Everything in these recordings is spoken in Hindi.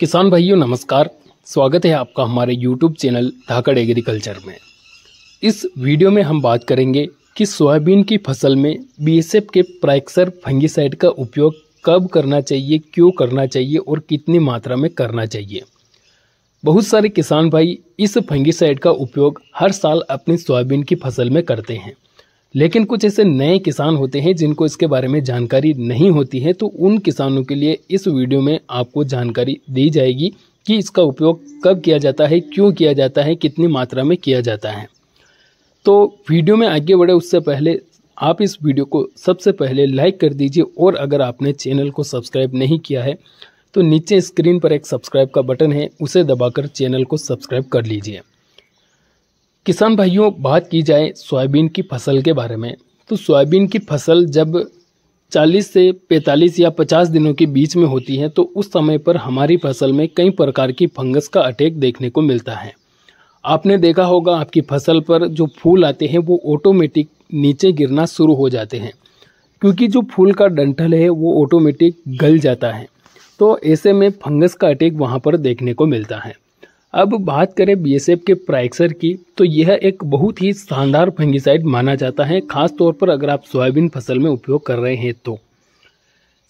किसान भाइयों नमस्कार स्वागत है आपका हमारे YouTube चैनल धाकड़ एग्रीकल्चर में इस वीडियो में हम बात करेंगे कि सोयाबीन की फसल में एफ के प्राइक्सर फंगिसाइड का उपयोग कब करना चाहिए क्यों करना चाहिए और कितनी मात्रा में करना चाहिए बहुत सारे किसान भाई इस फंगिसाइड का उपयोग हर साल अपनी सोयाबीन की फसल में करते हैं लेकिन कुछ ऐसे नए किसान होते हैं जिनको इसके बारे में जानकारी नहीं होती है तो उन किसानों के लिए इस वीडियो में आपको जानकारी दी जाएगी कि इसका उपयोग कब किया जाता है क्यों किया जाता है कितनी मात्रा में किया जाता है तो वीडियो में आगे बढ़े उससे पहले आप इस वीडियो को सबसे पहले लाइक कर दीजिए और अगर आपने चैनल को सब्सक्राइब नहीं किया है तो नीचे स्क्रीन पर एक सब्सक्राइब का बटन है उसे दबाकर चैनल को सब्सक्राइब कर लीजिए किसान भाइयों बात की जाए सोयाबीन की फसल के बारे में तो सोयाबीन की फसल जब 40 से 45 या 50 दिनों के बीच में होती है तो उस समय पर हमारी फसल में कई प्रकार की फंगस का अटैक देखने को मिलता है आपने देखा होगा आपकी फसल पर जो फूल आते हैं वो ऑटोमेटिक नीचे गिरना शुरू हो जाते हैं क्योंकि जो फूल का डंठल है वो ऑटोमेटिक गल जाता है तो ऐसे में फंगस का अटैक वहाँ पर देखने को मिलता है अब बात करें बीएसएफ के प्राइक्सर की तो यह एक बहुत ही शानदार फंगिसाइड माना जाता है खासतौर पर अगर आप सोयाबीन फसल में उपयोग कर रहे हैं तो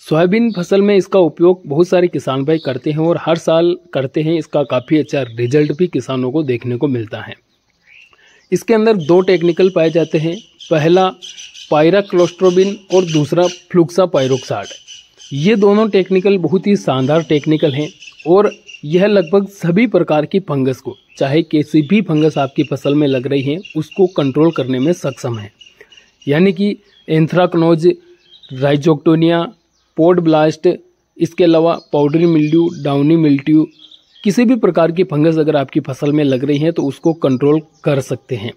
सोयाबीन फसल में इसका उपयोग बहुत सारे किसान भाई करते हैं और हर साल करते हैं इसका काफ़ी अच्छा रिजल्ट भी किसानों को देखने को मिलता है इसके अंदर दो टेक्निकल पाए जाते हैं पहला पायरा क्लोस्ट्रोबिन और दूसरा फ्लूक्सा पायरोक्साड ये दोनों टेक्निकल बहुत ही शानदार टेक्निकल हैं और यह लगभग सभी प्रकार की फंगस को चाहे कैसी भी फंगस आपकी फसल में लग रही है उसको कंट्रोल करने में सक्षम है यानी कि एंथ्राकनोज राइजोक्टोनिया पोड ब्लास्ट इसके अलावा पाउडरी मिल्ट्यू डाउनी मिल्ट्यू किसी भी प्रकार की फंगस अगर आपकी फसल में लग रही है तो उसको कंट्रोल कर सकते हैं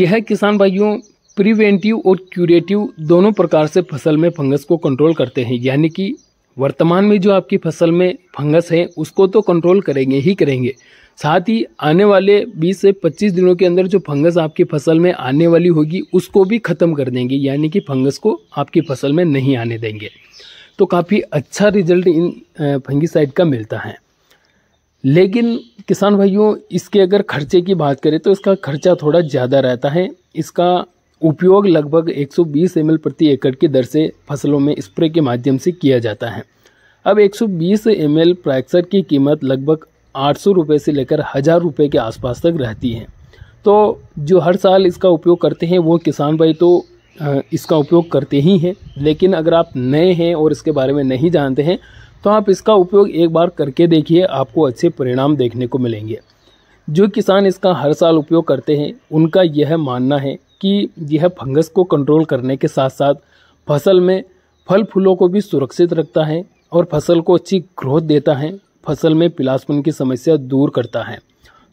यह किसान भाइयों प्रिवेंटिव और क्यूरेटिव दोनों प्रकार से फसल में फंगस को कंट्रोल करते हैं यानी कि वर्तमान में जो आपकी फसल में फंगस है उसको तो कंट्रोल करेंगे ही करेंगे साथ ही आने वाले 20 से 25 दिनों के अंदर जो फंगस आपकी फसल में आने वाली होगी उसको भी ख़त्म कर देंगे यानी कि फंगस को आपकी फसल में नहीं आने देंगे तो काफ़ी अच्छा रिजल्ट इन फंगीसाइड का मिलता है लेकिन किसान भाइयों इसके अगर खर्चे की बात करें तो इसका खर्चा थोड़ा ज़्यादा रहता है इसका उपयोग लगभग 120 सौ प्रति एकड़ की दर से फसलों में स्प्रे के माध्यम से किया जाता है अब 120 सौ बीस की कीमत लगभग आठ सौ से लेकर हज़ार रुपये के आसपास तक रहती है तो जो हर साल इसका उपयोग करते हैं वो किसान भाई तो इसका उपयोग करते ही हैं लेकिन अगर आप नए हैं और इसके बारे में नहीं जानते हैं तो आप इसका उपयोग एक बार करके देखिए आपको अच्छे परिणाम देखने को मिलेंगे जो किसान इसका हर साल उपयोग करते हैं उनका यह मानना है कि यह फंगस को कंट्रोल करने के साथ साथ फसल में फल फूलों को भी सुरक्षित रखता है और फसल को अच्छी ग्रोथ देता है फसल में पिलासपन की समस्या दूर करता है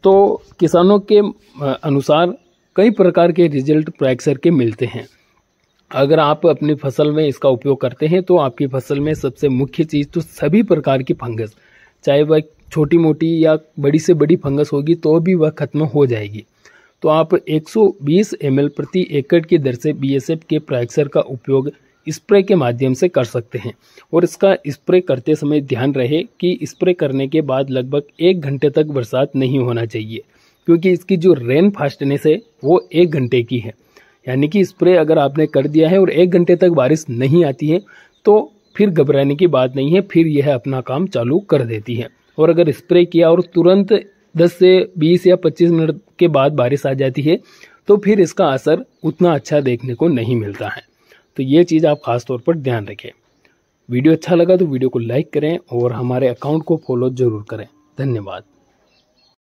तो किसानों के अनुसार कई प्रकार के रिजल्ट प्रैक्सर के मिलते हैं अगर आप अपनी फसल में इसका उपयोग करते हैं तो आपकी फसल में सबसे मुख्य चीज़ तो सभी प्रकार की फंगस चाहे वह छोटी मोटी या बड़ी से बड़ी फंगस होगी तो भी वह खत्म हो जाएगी तो आप 120 सौ प्रति एकड़ की दर से बीएसएफ के प्राइक्सर का उपयोग स्प्रे के माध्यम से कर सकते हैं और इसका स्प्रे करते समय ध्यान रहे कि स्प्रे करने के बाद लगभग एक घंटे तक बरसात नहीं होना चाहिए क्योंकि इसकी जो रेन फास्टनेस है वो एक घंटे की है यानी कि स्प्रे अगर आपने कर दिया है और एक घंटे तक बारिश नहीं आती है तो फिर घबराने की बात नहीं है फिर यह अपना काम चालू कर देती है और अगर स्प्रे किया और तुरंत 10 से 20 या 25 मिनट के बाद बारिश आ जाती है तो फिर इसका असर उतना अच्छा देखने को नहीं मिलता है तो ये चीज़ आप खास तौर पर ध्यान रखें वीडियो अच्छा लगा तो वीडियो को लाइक करें और हमारे अकाउंट को फॉलो ज़रूर करें धन्यवाद